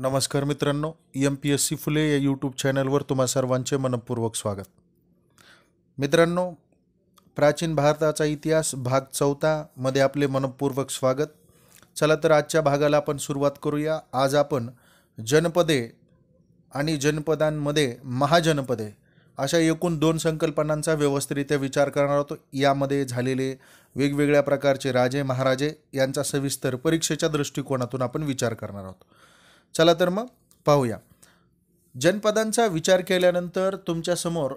नमस्कार मित्रांनो M P S C Phule या यूट्यूब चॅनलवर तुम्हा सर्वांचे मनपूर्वक स्वागत मित्रांनो प्राचीन भारताचा इतिहास भाग चौथामध्ये आपले मनपूर्वक स्वागत चला तर आजच्या भागाला आपण सुरुवात करूया आज आपण जनपदे आणि जनपदांमध्ये महाजनपदे अशा एकूण दोन संकल्पनांचा व्यवस्थितरित्या विचार करणार होतो यामध्ये झालेले वेगवेगळ्या प्रकारचे राजे महाराजे यांचा सविस्तर परीक्षेच्या दृष्टिकोनातून आपण विचार करणार आहोत चला तर मग पाहूया जनपदांचा विचार केल्यानंतर तुमच्यासमोर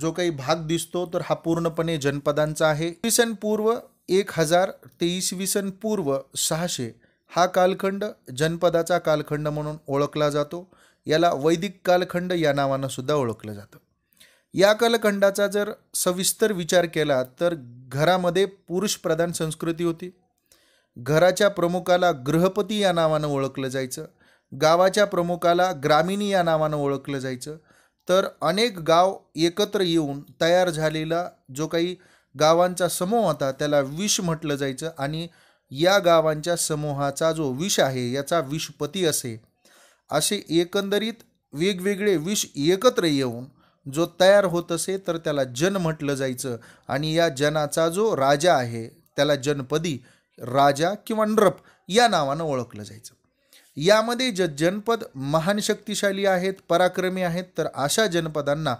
जो काही भाग दिसतो तर हा पूर्णपणे जनपदांचा आहे सन पूर्व एक हजार ते सन पूर्व सहाशे हा कालखंड जनपदाचा कालखंड म्हणून ओळखला जातो याला वैदिक कालखंड या नावानं सुद्धा ओळखलं जातं या कालखंडाचा जर सविस्तर विचार केला तर घरामध्ये पुरुषप्रधान संस्कृती होती घराच्या प्रमुखाला गृहपती या नावानं ओळखलं जायचं गावाच्या प्रमुखाला ग्रामिणी या नावानं ओळखलं जायचं तर अनेक गाव एकत्र येऊन तयार झालेला जो काही गावांचा समूह होता त्याला विष म्हटलं जायचं आणि या गावांच्या समूहाचा जो विष आहे याचा विषपती असे असे एकंदरीत वेगवेगळे विष एकत्र येऊन जो तयार होत असे तर त्याला जन म्हटलं जायचं आणि या जनाचा जो राजा आहे त्याला जनपदी राजा किंवा नृप या नावानं ओळखलं जायचं यामध्ये ज जनपद महान शक्तिशाली आहेत पराक्रमी आहेत तर अशा जनपदांना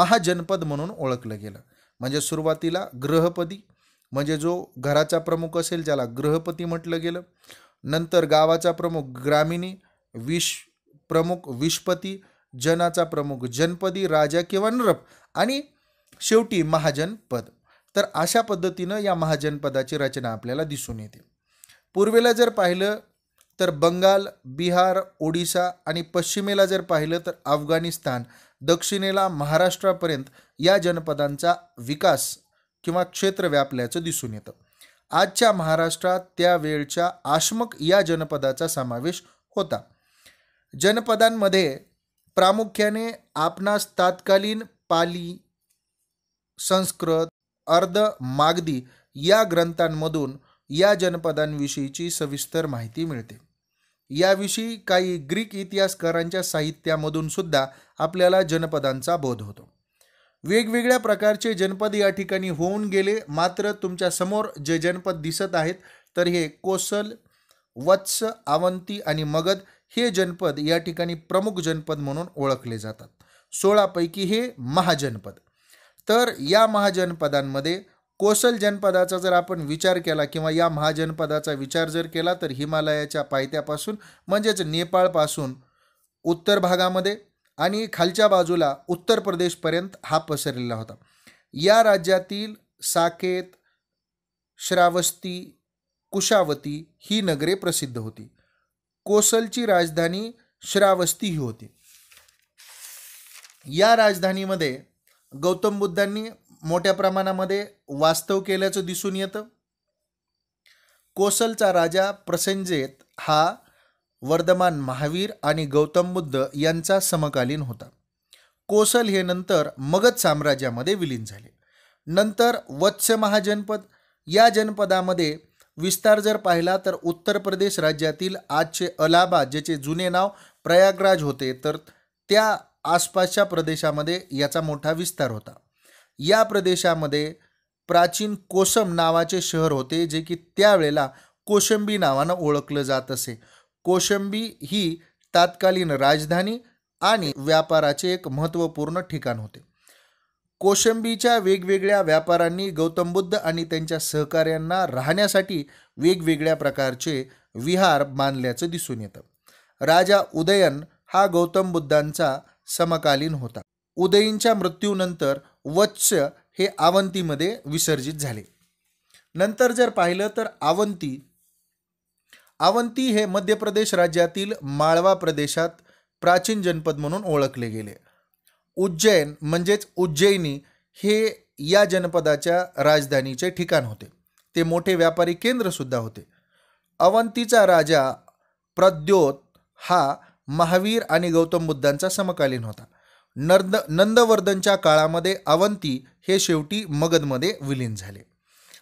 महाजनपद म्हणून ओळखलं गेलं म्हणजे सुरुवातीला ग्रहपदी म्हणजे जो घराचा प्रमुख असेल ज्याला ग्रहपती म्हटलं गेलं नंतर गावाचा प्रमुख ग्रामीणी विश प्रमुख विषपती जनाचा प्रमुख जनपदी राजा किंवा नरप आणि शेवटी महाजनपद तर अशा पद्धतीनं या महाजनपदाची रचना आपल्याला दिसून येते पूर्वेला जर पाहिलं तर बंगाल बिहार ओडिसा आणि पश्चिमेला जर पाहिलं तर अफगाणिस्तान दक्षिणेला महाराष्ट्रापर्यंत या जनपदांचा विकास किंवा क्षेत्र व्यापल्याचं दिसून येतं आजच्या महाराष्ट्रात त्यावेळच्या आश्मक या जनपदाचा समावेश होता जनपदांमध्ये प्रामुख्याने आपणास तात्कालीन पाली संस्कृत अर्ध मागदी या ग्रंथांमधून या जनपदांविषयीची सविस्तर माहिती मिळते याविषयी काही ग्रीक इतिहासकारांच्या साहित्यामधून सुद्धा आपल्याला जनपदांचा बोध होतो वेगवेगळ्या प्रकारचे जनपद या ठिकाणी होऊन गेले मात्र तुमच्या समोर जे जनपद दिसत आहेत तर हे कोसल वत्स आवंती आणि मगध हे जनपद या ठिकाणी प्रमुख जनपद म्हणून ओळखले जातात सोळापैकी हे महाजनपद तर या महाजनपदांमध्ये कोसल जनपदाचा जर आपण विचार केला किंवा या महाजनपदाचा विचार जर केला तर हिमालयाच्या पायथ्यापासून म्हणजेच नेपाळपासून उत्तर भागामध्ये आणि खालच्या बाजूला उत्तर प्रदेशपर्यंत हा पसरलेला होता या राज्यातील साकेत श्रावस्ती कुशावती ही नगरे प्रसिद्ध होती कोसलची राजधानी श्रावस्ती ही होती या राजधानीमध्ये गौतम बुद्धांनी मोठ्या प्रमाणामध्ये वास्तव केल्याचं दिसून येतं कोसलचा राजा प्रसंजेत हा वर्धमान महावीर आणि गौतम बुद्ध यांचा समकालीन होता कोसल हे नंतर मगध साम्राज्यामध्ये विलीन झाले नंतर वत्स्य महाजनपद या जनपदामध्ये विस्तार जर पाहिला तर उत्तर प्रदेश राज्यातील आजचे अलाहाबाद ज्याचे जुने नाव प्रयागराज होते तर त्या आसपासच्या प्रदेशामध्ये याचा मोठा विस्तार होता या प्रदेशामध्ये प्राचीन कोसम नावाचे शहर होते जे की त्यावेळेला कोशंबी नावानं ओळखलं जात असे कोशंबी ही तात्कालीन राजधानी आणि व्यापाराचे एक महत्त्वपूर्ण ठिकाण होते कोशंबीच्या वेगवेगळ्या व्यापाऱ्यांनी गौतम बुद्ध आणि त्यांच्या सहकाऱ्यांना राहण्यासाठी वेगवेगळ्या प्रकारचे विहार बांधल्याचं दिसून येतं राजा उदयन हा गौतम बुद्धांचा समकालीन होता उदयींच्या मृत्यूनंतर वत्स्य हे आवंतीमध्ये विसर्जित झाले नंतर जर पाहिलं तर आवंती आवंती हे मध्य प्रदेश राज्यातील माळवा प्रदेशात प्राचीन जनपद म्हणून ओळखले गेले उज्जैन म्हणजेच उज्जैनी हे या जनपदाच्या राजधानीचे ठिकाण होते ते मोठे व्यापारी केंद्रसुद्धा होते अवंतीचा राजा प्रद्योत हा महावीर आणि गौतम बुद्धांचा समकालीन होता नर्द नंदवर्धनच्या काळामध्ये अवंती हे शेवटी मगधमध्ये विलीन झाले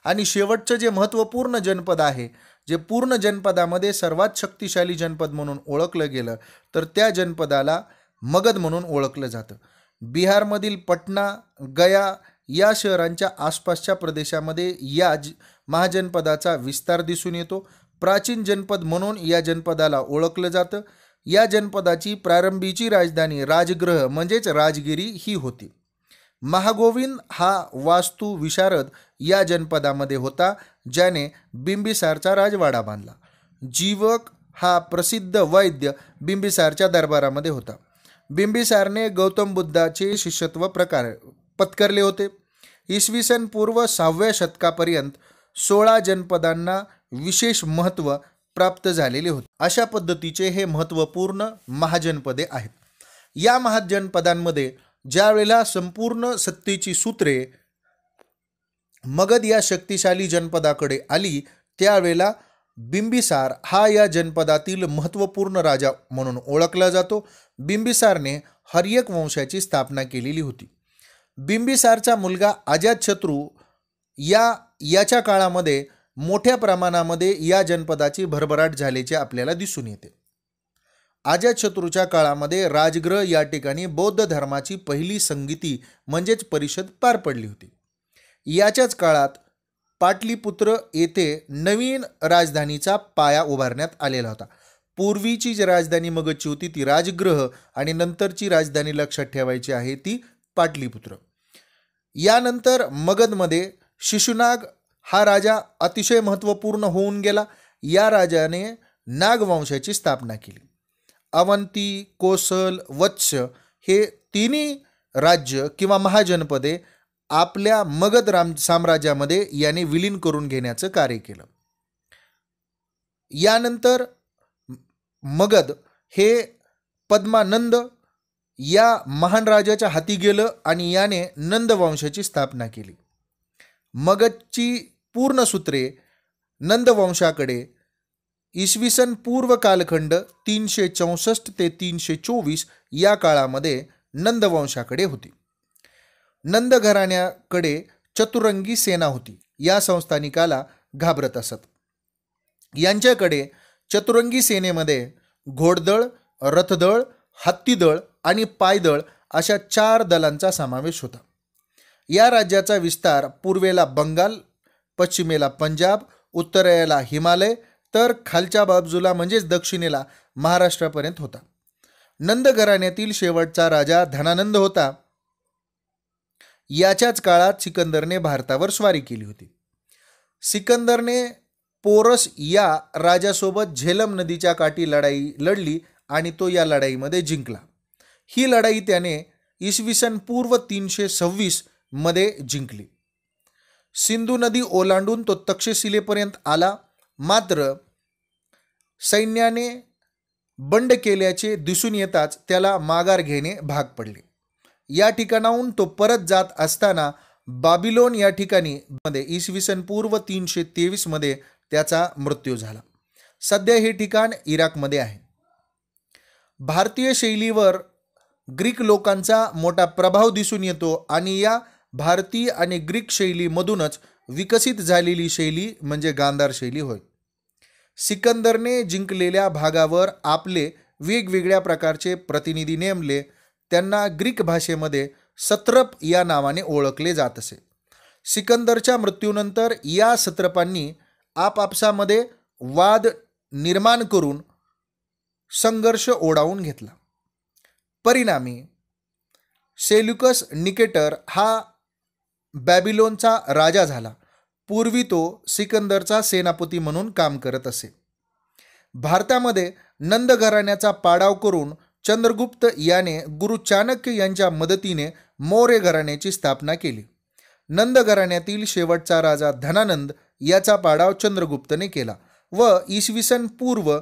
आणि शेवटचं जे महत्त्वपूर्ण जनपद आहे जे पूर्ण जनपदामध्ये सर्वात शक्तिशाली जनपद म्हणून ओळखलं गेलं तर त्या जनपदाला मगध म्हणून ओळखलं जातं बिहारमधील पटना गया या शहरांच्या आसपासच्या प्रदेशामध्ये या ज महाजनपदाचा विस्तार दिसून येतो प्राचीन जनपद म्हणून या जनपदाला ओळखलं जातं या जनपदाची प्रारंभीची राजधानी राजग्रह म्हणजेच राजगिरी ही होती महागोविंद हा वास्तू विशारद या जनपदामध्ये होता ज्याने बिंबिसारचा राजवाडा बांधला जीवक हा प्रसिद्ध वैद्य बिंबिसारच्या दरबारामध्ये होता बिंबिसारने गौतम बुद्धाचे शिष्यत्व प्रकार पत्करले होते इसवी सन पूर्व सहाव्या शतकापर्यंत सोळा जनपदांना विशेष महत्त्व प्राप्त झालेले होते अशा पद्धतीचे हे महत्त्वपूर्ण महाजनपदे आहेत या महाजनपदांमध्ये ज्यावेळेला संपूर्ण सत्तेची सूत्रे मगध या शक्तिशाली जनपदाकडे आली त्यावेळेला बिंबिसार हा या जनपदातील महत्त्वपूर्ण राजा म्हणून ओळखला जातो बिंबिसारने हर्यक वंशाची स्थापना केलेली होती बिंबिसारचा मुलगा अजातशत्रू या याच्या काळामध्ये मोठ्या प्रमाणामध्ये या जनपदाची भरभराट झाल्याचे आपल्याला दिसून येते शत्रूच्या काळामध्ये राजगृह या ठिकाणी बौद्ध धर्माची पहिली संगीती म्हणजेच परिषद पार पडली होती याच्याच काळात पाटलीपुत्र येथे नवीन राजधानीचा पाया उभारण्यात आलेला होता पूर्वीची जी राजधानी मगची होती ती राजगृह आणि नंतरची राजधानी लक्षात ठेवायची आहे ती पाटलीपुत्र यानंतर मगधमध्ये शिशुनाग हा राजा अतिशय महत्त्वपूर्ण होऊन गेला या राजाने नागवंशाची स्थापना केली अवंती कोसल वत्स्य हे तिन्ही राज्य किंवा महाजनपदे आपल्या मगध राम साम्राज्यामध्ये याने विलीन करून घेण्याचं कार्य केलं यानंतर मगध हे पद्मानंद या महान राजाच्या हाती गेलं आणि याने नंदवंशाची स्थापना केली मगधची पूर्ण सूत्रे नंदवंशाकडे इसवी सन पूर्व कालखंड तीनशे चौसष्ट ते तीनशे चोवीस या काळामध्ये नंदवंशाकडे होती नंद घराण्याकडे चतुरंगी सेना होती या संस्थानिकाला घाबरत असत यांच्याकडे चतुरंगी सेनेमध्ये घोडदळ रथदळ हत्तीदळ आणि पायदळ अशा चार दलांचा समावेश होता या राज्याचा विस्तार पूर्वेला बंगाल पश्चिमेला पंजाब उत्तरेला हिमालय तर खालच्या बाजूला म्हणजेच दक्षिणेला महाराष्ट्रापर्यंत होता नंद घराण्यातील शेवटचा राजा धनानंद होता याच्याच काळात सिकंदरने भारतावर स्वारी केली होती सिकंदरने पोरस या राजासोबत झेलम नदीच्या काठी लढाई लढली आणि तो या लढाईमध्ये जिंकला ही लढाई त्याने इसवी सन पूर्व तीनशे सव्वीसमध्ये जिंकली सिंधू नदी ओलांडून तो तक्षशिलेपर्यंत आला मात्र सैन्याने बंड केल्याचे दिसून येताच त्याला माघार घेणे भाग पडले या ठिकाणाहून तो परत जात असताना बाबिलोन या ठिकाणी मध्ये इसवी सन पूर्व तीनशे तेवीसमध्ये त्याचा मृत्यू झाला सध्या हे ठिकाण इराकमध्ये आहे भारतीय शैलीवर ग्रीक लोकांचा मोठा प्रभाव दिसून येतो आणि या भारतीय आणि ग्रीक शैलीमधूनच विकसित झालेली शैली म्हणजे गांधार शैली होय सिकंदरने जिंकलेल्या भागावर आपले वेगवेगळ्या प्रकारचे प्रतिनिधी नेमले त्यांना ग्रीक भाषेमध्ये सत्रप या नावाने ओळखले जात असे सिकंदरच्या मृत्यूनंतर या सत्रपांनी आपापसामध्ये वाद निर्माण करून संघर्ष ओढावून घेतला परिणामी सेल्युकस निकेटर हा बॅबिलोनचा राजा झाला पूर्वी तो सिकंदरचा सेनापती म्हणून काम करत असे भारतामध्ये नंद घराण्याचा पाडाव करून चंद्रगुप्त याने गुरु चाणक्य यांच्या मदतीने मौर्य घराण्याची स्थापना केली नंद घराण्यातील शेवटचा राजा धनानंद याचा पाडाव चंद्रगुप्तने केला व इसवीसन सन पूर्व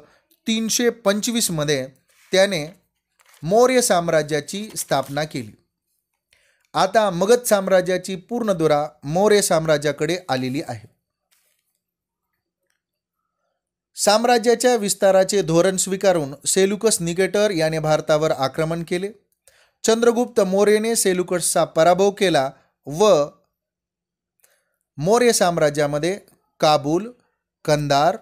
तीनशे पंचवीसमध्ये त्याने मौर्य साम्राज्याची स्थापना केली आता मगध साम्राज्याची पूर्ण दुरा मौर्य साम्राज्याकडे आलेली आहे साम्राज्याच्या विस्ताराचे धोरण स्वीकारून सेलुकस निगेटर याने भारतावर आक्रमण केले चंद्रगुप्त मौर्यने सेलुकसचा पराभव केला व मौर्य साम्राज्यामध्ये काबूल कंदार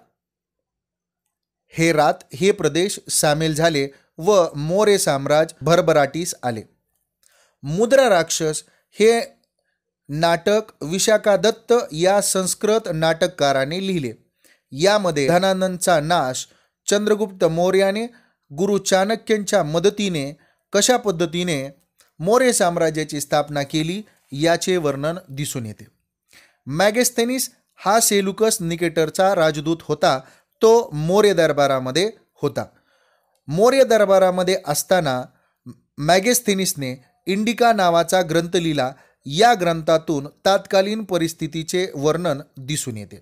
हेरात हे प्रदेश सामील झाले व मौर्य साम्राज्य भरभराटीस आले मुद्रा राक्षस हे नाटक विशाखा दत्त या संस्कृत नाटककाराने लिहिले यामध्ये धनानंदचा नाश चंद्रगुप्त मौर्याने गुरु चाणक्यांच्या मदतीने कशा पद्धतीने मौर्य साम्राज्याची स्थापना केली याचे वर्णन दिसून येते मॅगेस्थेनिस हा सेलुकस निकेटरचा राजदूत होता तो मौर्य दरबारामध्ये होता मौर्य दरबारामध्ये असताना मॅगेस्थेनिसने इंडिका नावाचा ग्रंथ लिहिला या ग्रंथातून तात्कालीन परिस्थितीचे वर्णन दिसून येते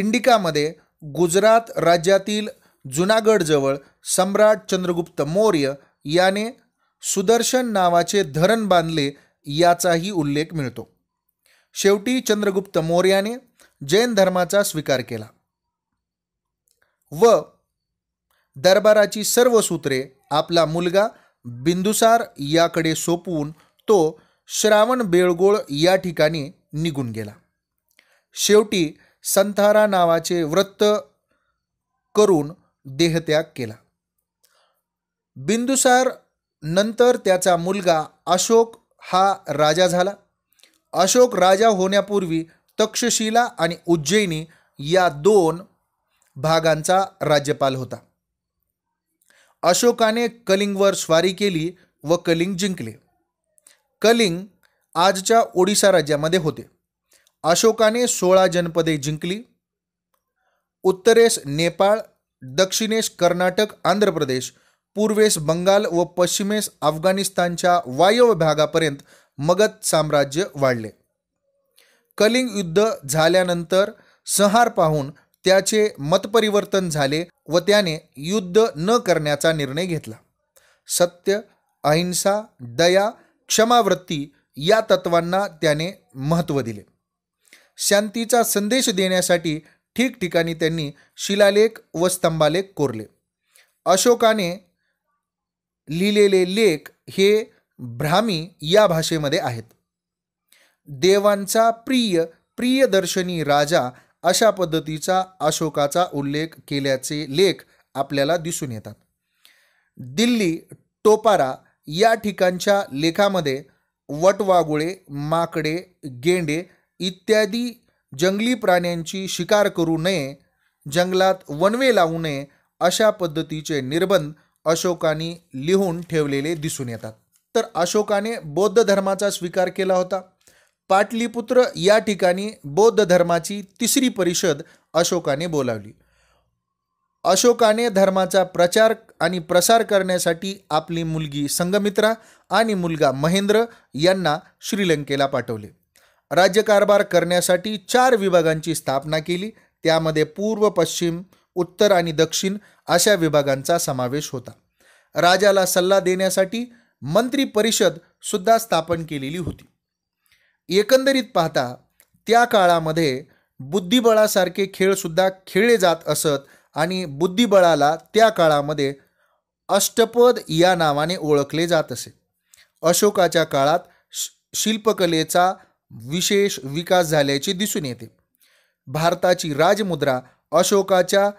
इंडिकामध्ये गुजरात राज्यातील जुनागडजवळ सम्राट चंद्रगुप्त मौर्य याने सुदर्शन नावाचे धरण बांधले याचाही उल्लेख मिळतो शेवटी चंद्रगुप्त मौर्याने जैन धर्माचा स्वीकार केला व दरबाराची सर्व सूत्रे आपला मुलगा बिंदुसार याकडे सोपवून तो श्रावण बेळगोळ या ठिकाणी निघून गेला शेवटी संथारा नावाचे व्रत करून देहत्याग केला बिंदुसार नंतर त्याचा मुलगा अशोक हा राजा झाला अशोक राजा होण्यापूर्वी तक्षशिला आणि उज्जैनी या दोन भागांचा राज्यपाल होता अशोकाने कलिंगवर स्वारी केली व कलिंग जिंकले कलिंग आजच्या ओडिशा राज्यामध्ये होते अशोकाने सोळा जनपदे जिंकली उत्तरेस नेपाळ दक्षिणेस कर्नाटक आंध्र प्रदेश पूर्वेस बंगाल व पश्चिमेस अफगाणिस्तानच्या वायव्य भागापर्यंत मगध साम्राज्य वाढले कलिंग युद्ध झाल्यानंतर संहार पाहून त्याचे मतपरिवर्तन झाले व त्याने युद्ध न करण्याचा निर्णय घेतला सत्य अहिंसा दया क्षमावृत्ती या तत्वांना त्याने महत्त्व दिले शांतीचा संदेश देण्यासाठी ठिकठिकाणी त्यांनी शिलालेख व स्तंभालेख कोरले अशोकाने लिहिलेले लेख हे भ्रामी या भाषेमध्ये आहेत देवांचा प्रिय प्रियदर्शनी राजा अशा पद्धतीचा अशोकाचा उल्लेख केल्याचे लेख आपल्याला दिसून येतात दिल्ली टोपारा या ठिकाणच्या लेखामध्ये वटवागुळे माकडे गेंडे इत्यादी जंगली प्राण्यांची शिकार करू नये जंगलात वनवे लावू नये अशा पद्धतीचे निर्बंध अशोकाने लिहून ठेवलेले दिसून येतात तर अशोकाने बौद्ध धर्माचा स्वीकार केला होता पाटलीपुत्र या ठिकाणी बौद्ध धर्माची तिसरी परिषद अशोकाने बोलावली अशोकाने धर्माचा प्रचार आणि प्रसार करण्यासाठी आपली मुलगी संगमित्रा आणि मुलगा महेंद्र यांना श्रीलंकेला पाठवले राज्यकारभार करण्यासाठी चार विभागांची स्थापना केली त्यामध्ये पूर्व पश्चिम उत्तर आणि दक्षिण अशा विभागांचा समावेश होता राजाला सल्ला देण्यासाठी मंत्री परिषद सुद्धा स्थापन केलेली होती एकंदरीत पाहता त्या काळामध्ये बुद्धिबळासारखे खेळसुद्धा खेळले जात असत आणि बुद्धिबळाला त्या काळामध्ये अष्टपद या नावाने ओळखले जात असे अशोकाच्या काळात शिल्पकलेचा विशेष विकास झाल्याचे दिसून येते भारताची राजमुद्रा अशोकाच्या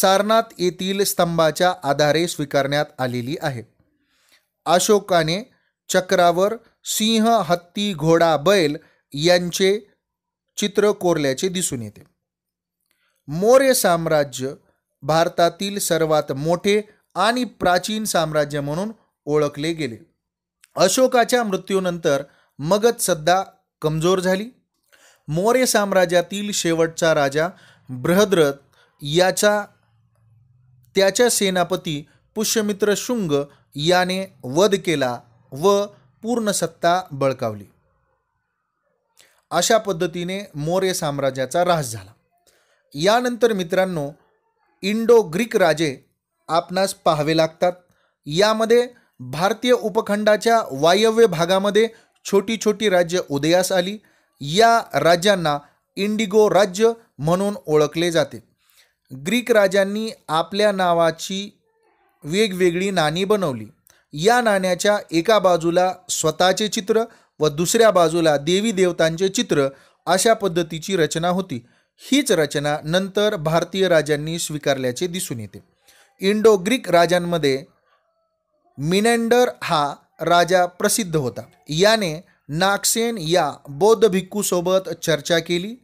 सारनाथ येथील स्तंभाच्या आधारे स्वीकारण्यात आलेली आहे अशोकाने चक्रावर सिंह हत्ती घोडा बैल यांचे चित्र कोरल्याचे दिसून येते मौर्य साम्राज्य भारतातील सर्वात मोठे आणि प्राचीन साम्राज्य म्हणून ओळखले गेले अशोकाच्या मृत्यूनंतर मगध सध्या कमजोर झाली मौर्य साम्राज्यातील शेवटचा राजा बृहद्रथ याचा त्याच्या सेनापती पुष्यमित्र शुंग याने वध केला व पूर्ण सत्ता बळकावली अशा पद्धतीने मौर्य साम्राज्याचा ऱ्हास झाला यानंतर मित्रांनो इंडो ग्रीक राजे आपणास पाहावे लागतात यामध्ये भारतीय उपखंडाच्या वायव्य भागामध्ये छोटी छोटी राज्य उदयास आली या राज्यांना इंडिगो राज्य म्हणून ओळखले जाते ग्रीक राजांनी आपल्या नावाची वेगवेगळी नाणी बनवली या नाण्याच्या एका बाजूला स्वतःचे चित्र व दुसऱ्या बाजूला देवी देवतांचे चित्र अशा पद्धतीची रचना होती हीच रचना नंतर भारतीय राजांनी स्वीकारल्याचे दिसून येते इंडो ग्रीक राजांमध्ये मिनेंडर हा राजा प्रसिद्ध होता याने नागसेन या बौद्ध भिक्खूसोबत चर्चा केली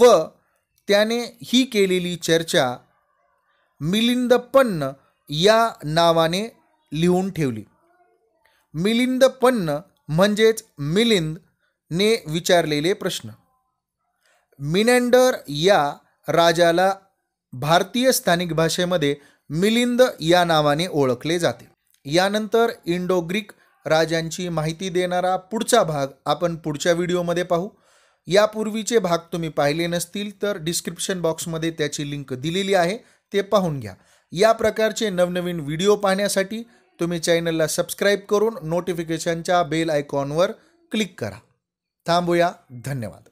व त्याने ही केलेली चर्चा मिलिंदपन्न या नावाने लिहून ठेवली मिलिंद पन्न म्हणजेच ने विचारलेले प्रश्न मिनेंडर या राजाला भारतीय स्थानिक भाषेमध्ये मिलिंद या नावाने ओळखले जाते यानंतर इंडो ग्रीक राजांची माहिती देणारा पुढचा भाग आपण पुढच्या व्हिडिओमध्ये पाहू यापूर्वीचे भाग तुम्ही पाहिले नसतील तर डिस्क्रिप्शन बॉक्समध्ये त्याची लिंक दिलेली आहे ते पाहून घ्या या प्रकारचे नवनवीन व्हिडिओ पाहण्यासाठी तुम्ही चॅनलला सबस्क्राईब करून नोटिफिकेशनच्या बेल आयकॉनवर क्लिक करा थांबूया धन्यवाद